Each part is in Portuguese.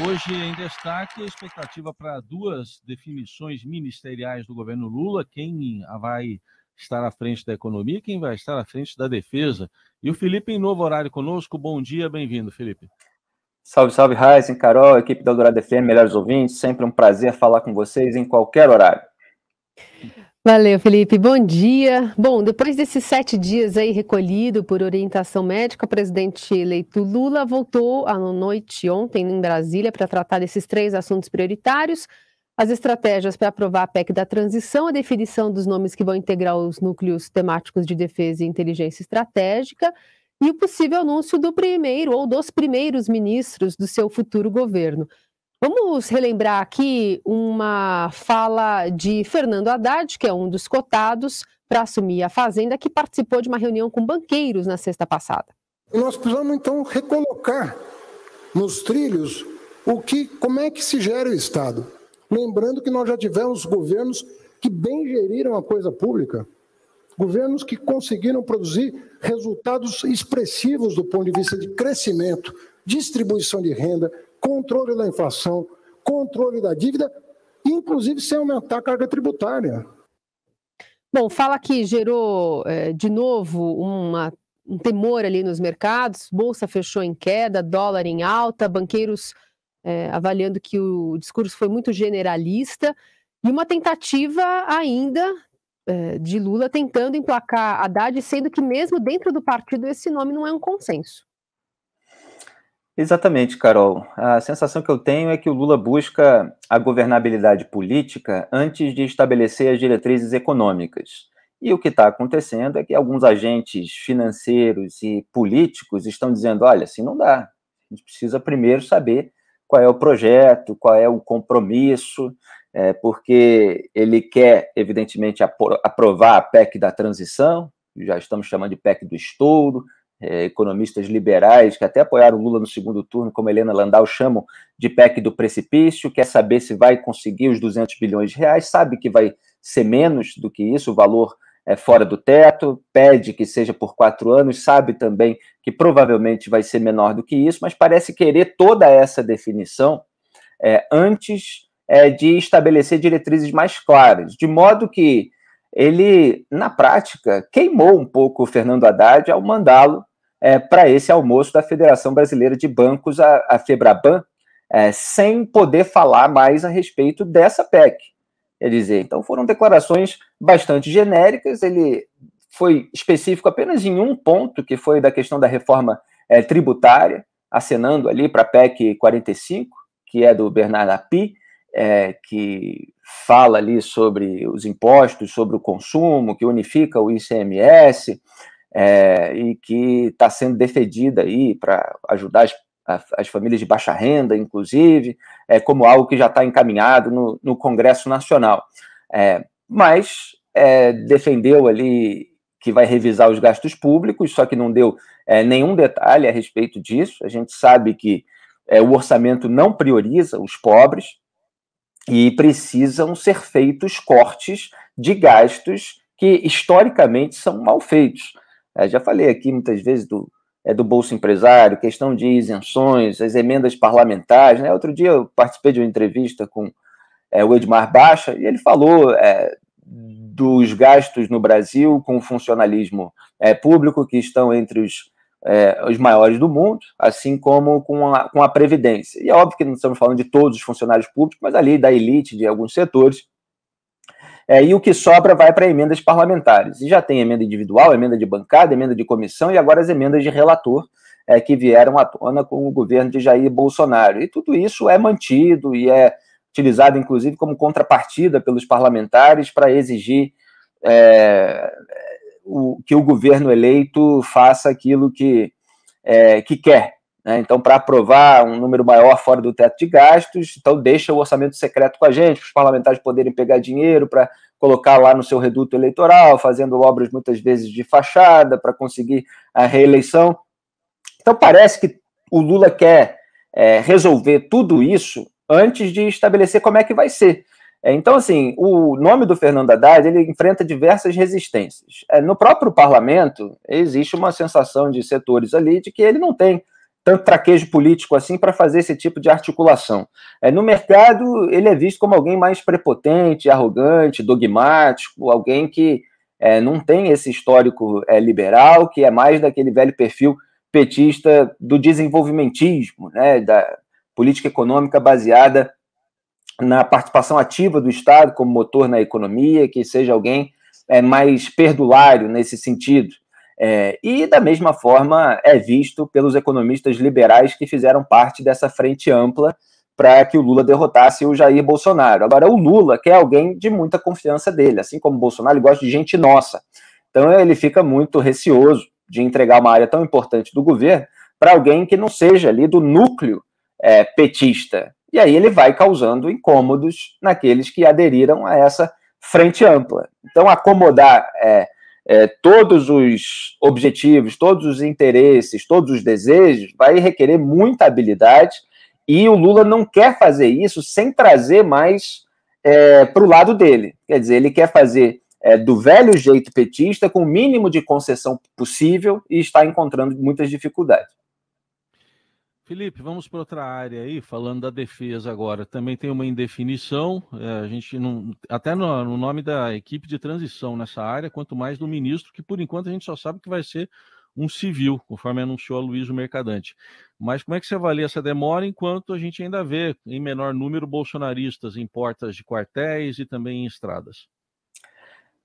Hoje em destaque a expectativa para duas definições ministeriais do governo Lula, quem vai estar à frente da economia e quem vai estar à frente da defesa. E o Felipe em novo horário conosco. Bom dia, bem-vindo, Felipe. Salve, salve, Raizen, Carol, equipe da Eldorado FM, melhores ouvintes. Sempre um prazer falar com vocês em qualquer horário. Valeu, Felipe. Bom dia. Bom, depois desses sete dias aí recolhido por orientação médica, o presidente eleito Lula voltou à noite ontem em Brasília para tratar desses três assuntos prioritários: as estratégias para aprovar a PEC da transição, a definição dos nomes que vão integrar os núcleos temáticos de defesa e inteligência estratégica e o possível anúncio do primeiro ou dos primeiros ministros do seu futuro governo. Vamos relembrar aqui uma fala de Fernando Haddad, que é um dos cotados para assumir a Fazenda, que participou de uma reunião com banqueiros na sexta passada. Nós precisamos, então, recolocar nos trilhos o que, como é que se gera o Estado. Lembrando que nós já tivemos governos que bem geriram a coisa pública, governos que conseguiram produzir resultados expressivos do ponto de vista de crescimento, distribuição de renda, controle da inflação, controle da dívida, inclusive sem aumentar a carga tributária. Bom, fala que gerou é, de novo uma, um temor ali nos mercados, bolsa fechou em queda, dólar em alta, banqueiros é, avaliando que o discurso foi muito generalista e uma tentativa ainda é, de Lula tentando emplacar Haddad, sendo que mesmo dentro do partido esse nome não é um consenso. Exatamente, Carol. A sensação que eu tenho é que o Lula busca a governabilidade política antes de estabelecer as diretrizes econômicas. E o que está acontecendo é que alguns agentes financeiros e políticos estão dizendo: olha, assim não dá. A gente precisa primeiro saber qual é o projeto, qual é o compromisso, é, porque ele quer, evidentemente, aprovar a PEC da transição, já estamos chamando de PEC do estouro, é, economistas liberais que até apoiaram Lula no segundo turno, como Helena Landau, chamam de PEC do precipício, quer saber se vai conseguir os 200 bilhões de reais, sabe que vai ser menos do que isso, o valor é fora do teto, pede que seja por quatro anos, sabe também que provavelmente vai ser menor do que isso, mas parece querer toda essa definição é, antes é, de estabelecer diretrizes mais claras, de modo que ele, na prática, queimou um pouco o Fernando Haddad ao mandá-lo é, para esse almoço da Federação Brasileira de Bancos, a, a Febraban, é, sem poder falar mais a respeito dessa PEC. Quer dizer, então foram declarações bastante genéricas, ele foi específico apenas em um ponto, que foi da questão da reforma é, tributária, acenando ali para a PEC 45, que é do Bernardo Api, é, que fala ali sobre os impostos, sobre o consumo, que unifica o ICMS, é, e que está sendo defendida aí para ajudar as, as, famílias de baixa renda, inclusive, é, como algo que já está encaminhado no, no, Congresso Nacional. É, mas é, defendeu ali que vai revisar os gastos públicos, só que não deu é, nenhum detalhe a respeito disso. A gente sabe que é, o orçamento não prioriza os pobres e precisam ser feitos cortes de gastos que historicamente são mal feitos. É, já falei aqui muitas vezes do, é, do bolso Empresário, questão de isenções, as emendas parlamentares. Né? Outro dia eu participei de uma entrevista com é, o Edmar Baixa e ele falou é, dos gastos no Brasil com o funcionalismo é, público, que estão entre os, é, os maiores do mundo, assim como com a, com a Previdência. E é óbvio que não estamos falando de todos os funcionários públicos, mas ali da elite, de alguns setores é, e o que sobra vai para emendas parlamentares. E já tem emenda individual, emenda de bancada, emenda de comissão e agora as emendas de relator é, que vieram à tona com o governo de Jair Bolsonaro. E tudo isso é mantido e é utilizado, inclusive, como contrapartida pelos parlamentares para exigir é, o, que o governo eleito faça aquilo que, é, que quer. Né? Então, para aprovar um número maior fora do teto de gastos, então deixa o orçamento secreto com a gente, para os parlamentares poderem pegar dinheiro para colocar lá no seu reduto eleitoral, fazendo obras muitas vezes de fachada para conseguir a reeleição. Então, parece que o Lula quer é, resolver tudo isso antes de estabelecer como é que vai ser. É, então, assim, o nome do Fernando Haddad ele enfrenta diversas resistências. É, no próprio parlamento, existe uma sensação de setores ali de que ele não tem tanto traquejo político assim para fazer esse tipo de articulação. É, no mercado, ele é visto como alguém mais prepotente, arrogante, dogmático, alguém que é, não tem esse histórico é, liberal, que é mais daquele velho perfil petista do desenvolvimentismo, né, da política econômica baseada na participação ativa do Estado como motor na economia, que seja alguém é, mais perdulário nesse sentido. É, e, da mesma forma, é visto pelos economistas liberais que fizeram parte dessa frente ampla para que o Lula derrotasse o Jair Bolsonaro. Agora, o Lula quer alguém de muita confiança dele, assim como o Bolsonaro ele gosta de gente nossa. Então, ele fica muito receoso de entregar uma área tão importante do governo para alguém que não seja ali do núcleo é, petista. E aí ele vai causando incômodos naqueles que aderiram a essa frente ampla. Então, acomodar. É, é, todos os objetivos, todos os interesses, todos os desejos, vai requerer muita habilidade. E o Lula não quer fazer isso sem trazer mais é, para o lado dele. Quer dizer, ele quer fazer é, do velho jeito petista, com o mínimo de concessão possível, e está encontrando muitas dificuldades. Felipe, vamos para outra área aí, falando da defesa agora. Também tem uma indefinição, é, a gente não. Até no, no, nome da equipe de transição nessa área, quanto mais do ministro, que por enquanto a gente só sabe que vai ser um civil, conforme anunciou a Luiz Mercadante. Mas como é que você avalia essa demora enquanto a gente ainda vê em menor número bolsonaristas em portas de quartéis e também em estradas?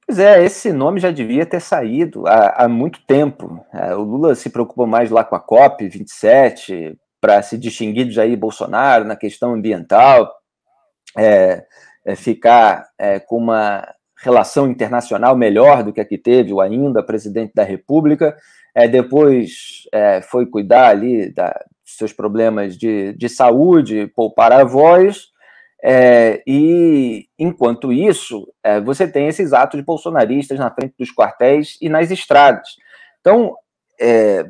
Pois é, esse nome já devia ter saído há, há muito tempo. É, o Lula se preocupou mais lá com a COP27, para se distinguir de Jair Bolsonaro na questão ambiental, é, é, ficar é, com uma relação internacional melhor do que a que teve o ainda presidente da República, é, depois é, foi cuidar ali da, dos seus problemas de, de saúde, poupar avós, é, e enquanto isso, você tem esses atos bolsonaristas na frente dos quartéis e nas estradas. Então,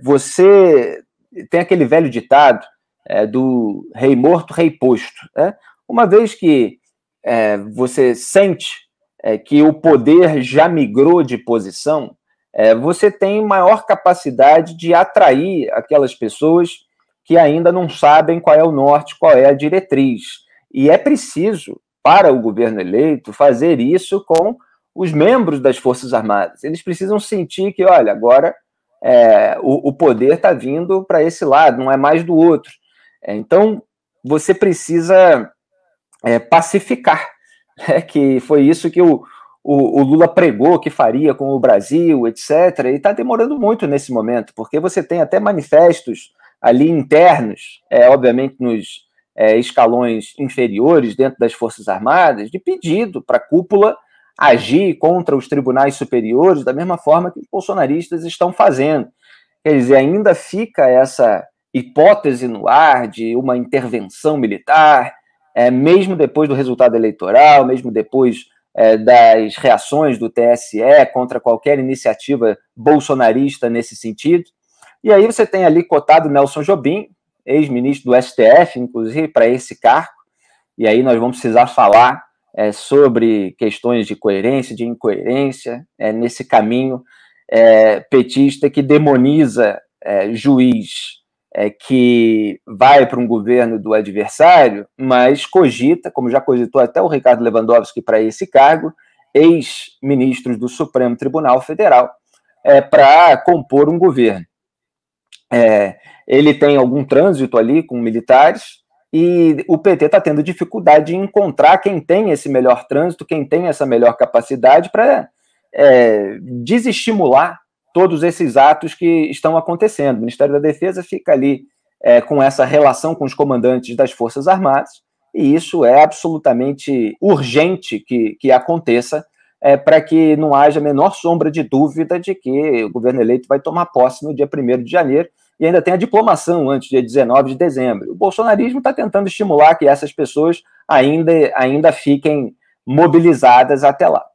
você tem aquele velho ditado é, do rei morto, rei posto. Né? Uma vez que é, você sente é, que o poder já migrou de posição, é, você tem maior capacidade de atrair aquelas pessoas que ainda não sabem qual é o norte, qual é a diretriz. E é preciso, para o governo eleito, fazer isso com os membros das Forças Armadas. Eles precisam sentir que, olha, agora é, o, o, poder está vindo para esse lado, não é mais do outro. É, então, você precisa é, pacificar, né, que foi isso que o, o, o, Lula pregou que faria com o Brasil, etc. E está demorando muito nesse momento, porque você tem até manifestos ali internos, é, obviamente nos é, escalões inferiores, dentro das Forças Armadas, de pedido para a cúpula agir contra os tribunais superiores da mesma forma que os bolsonaristas estão fazendo. Quer dizer, ainda fica essa hipótese no ar de uma intervenção militar, é, mesmo depois do resultado eleitoral, mesmo depois é, das reações do TSE contra qualquer iniciativa bolsonarista nesse sentido. E aí você tem ali cotado Nelson Jobim, ex-ministro do STF, inclusive, para esse cargo. E aí nós vamos precisar falar é, sobre questões de coerência, de incoerência, é, nesse caminho é, petista que demoniza é, juiz é, que vai para um governo do adversário, mas cogita, como já cogitou até o Ricardo Lewandowski para esse cargo, ex-ministros do Supremo Tribunal Federal, é, para compor um governo. ele tem algum trânsito ali com militares, e o PT está tendo dificuldade de encontrar quem tem esse melhor trânsito, quem tem essa melhor capacidade para é, desestimular todos esses atos que estão acontecendo. O Ministério da Defesa fica ali é, com essa relação com os comandantes das Forças Armadas, e isso é absolutamente urgente que, que aconteça. É, para que não haja a menor sombra de dúvida de que o governo eleito vai tomar posse no dia 1 de janeiro e ainda tem a diplomação antes de 19 de dezembro. O bolsonarismo está tentando estimular que essas pessoas ainda, ainda fiquem mobilizadas até lá.